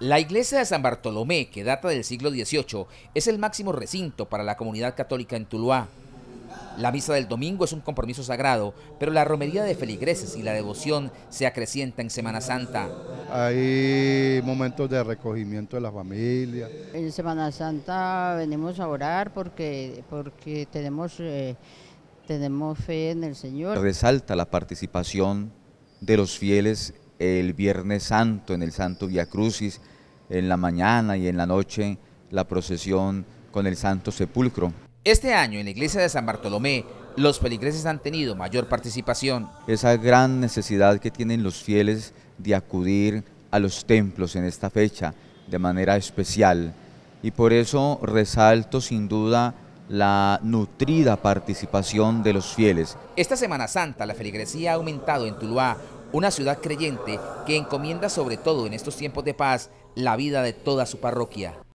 La iglesia de San Bartolomé, que data del siglo XVIII, es el máximo recinto para la comunidad católica en Tuluá. La misa del domingo es un compromiso sagrado, pero la romería de feligreses y la devoción se acrecienta en Semana Santa. Hay momentos de recogimiento de la familia. En Semana Santa venimos a orar porque, porque tenemos, eh, tenemos fe en el Señor. Resalta la participación de los fieles el Viernes Santo en el Santo Via Crucis, en la mañana y en la noche la procesión con el Santo Sepulcro. Este año en la iglesia de San Bartolomé los feligreses han tenido mayor participación. Esa gran necesidad que tienen los fieles de acudir a los templos en esta fecha de manera especial y por eso resalto sin duda la nutrida participación de los fieles. Esta Semana Santa la feligresía ha aumentado en Tuluá una ciudad creyente que encomienda sobre todo en estos tiempos de paz la vida de toda su parroquia.